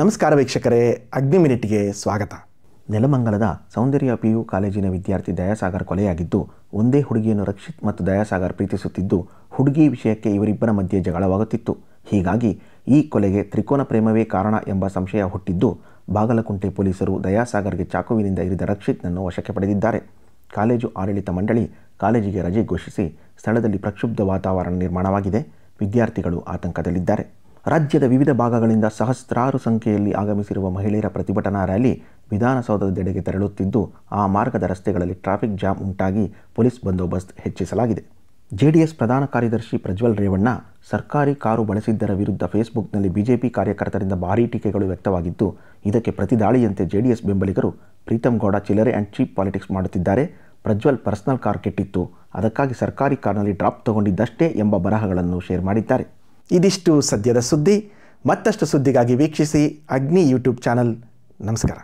ನಮಸ್ಕಾರ ವೀಕ್ಷಕರೇ ಅಗ್ನಿ ಮಿನಿಟ್ಗೆ ಸ್ವಾಗತ ನೆಲಮಂಗಲದ ಸೌಂದರ್ಯ ಪಿ ಯು ಕಾಲೇಜಿನ ವಿದ್ಯಾರ್ಥಿ ದಯಾಸಾಗರ್ ಕೊಲೆಯಾಗಿದ್ದು ಒಂದೇ ಹುಡುಗಿಯನ್ನು ರಕ್ಷಿತ್ ಮತ್ತು ದಯಾಸಾಗರ್ ಪ್ರೀತಿಸುತ್ತಿದ್ದು ಹುಡುಗಿ ವಿಷಯಕ್ಕೆ ಇವರಿಬ್ಬರ ಮಧ್ಯೆ ಜಗಳವಾಗುತ್ತಿತ್ತು ಹೀಗಾಗಿ ಈ ಕೊಲೆಗೆ ತ್ರಿಕೋನ ಪ್ರೇಮವೇ ಕಾರಣ ಎಂಬ ಸಂಶಯ ಹುಟ್ಟಿದ್ದು ಬಾಗಲಕುಂಟೆ ಪೊಲೀಸರು ದಯಾಸಾಗರ್ಗೆ ಚಾಕುವಿನಿಂದ ಇರಿದ ರಕ್ಷಿತ್ನನ್ನು ವಶಕ್ಕೆ ಪಡೆದಿದ್ದಾರೆ ಕಾಲೇಜು ಆಡಳಿತ ಮಂಡಳಿ ಕಾಲೇಜಿಗೆ ರಜೆ ಘೋಷಿಸಿ ಸ್ಥಳದಲ್ಲಿ ಪ್ರಕ್ಷುಬ್ಧ ವಾತಾವರಣ ನಿರ್ಮಾಣವಾಗಿದೆ ವಿದ್ಯಾರ್ಥಿಗಳು ಆತಂಕದಲ್ಲಿದ್ದಾರೆ ರಾಜ್ಯದ ವಿವಿಧ ಭಾಗಗಳಿಂದ ಸಹಸ್ರಾರು ಸಂಖ್ಯೆಯಲ್ಲಿ ಆಗಮಿಸಿರುವ ಮಹಿಳೆಯರ ಪ್ರತಿಭಟನಾ ರ್ಯಾಲಿ ವಿಧಾನಸೌಧದೆಡೆಗೆ ತೆರಳುತ್ತಿದ್ದು ಆ ಮಾರ್ಗದ ರಸ್ತೆಗಳಲ್ಲಿ ಟ್ರಾಫಿಕ್ ಜಾಮ್ ಉಂಟಾಗಿ ಪೊಲೀಸ್ ಬಂದೋಬಸ್ತ್ ಹೆಚ್ಚಿಸಲಾಗಿದೆ ಜೆಡಿಎಸ್ ಪ್ರಧಾನ ಕಾರ್ಯದರ್ಶಿ ಪ್ರಜ್ವಲ್ ರೇವಣ್ಣ ಸರ್ಕಾರಿ ಕಾರು ಬಳಸಿದ್ದರ ವಿರುದ್ಧ ಫೇಸ್ಬುಕ್ನಲ್ಲಿ ಬಿಜೆಪಿ ಕಾರ್ಯಕರ್ತರಿಂದ ಭಾರೀ ಟೀಕೆಗಳು ವ್ಯಕ್ತವಾಗಿದ್ದು ಇದಕ್ಕೆ ಪ್ರತಿದಾಳಿಯಂತೆ ಜೆಡಿಎಸ್ ಬೆಂಬಲಿಗರು ಪ್ರೀತಮ್ ಗೌಡ ಚಿಲ್ಲರೆ ಆ್ಯಂಡ್ ಚೀಪ್ ಪಾಲಿಟಿಕ್ಸ್ ಮಾಡುತ್ತಿದ್ದಾರೆ ಪ್ರಜ್ವಲ್ ಪರ್ಸನಲ್ ಕಾರ್ ಕೆಟ್ಟಿತ್ತು ಅದಕ್ಕಾಗಿ ಸರ್ಕಾರಿ ಕಾರ್ನಲ್ಲಿ ಡ್ರಾಪ್ ತಗೊಂಡಿದ್ದಷ್ಟೇ ಎಂಬ ಬರಹಗಳನ್ನು ಶೇರ್ ಮಾಡಿದ್ದಾರೆ ಇದಿಷ್ಟು ಸದ್ಯದ ಸುದ್ದಿ ಮತ್ತಷ್ಟು ಸುದ್ದಿಗಾಗಿ ವೀಕ್ಷಿಸಿ ಅಗ್ನಿ ಯೂಟ್ಯೂಬ್ ಚಾನಲ್ ನಮಸ್ಕಾರ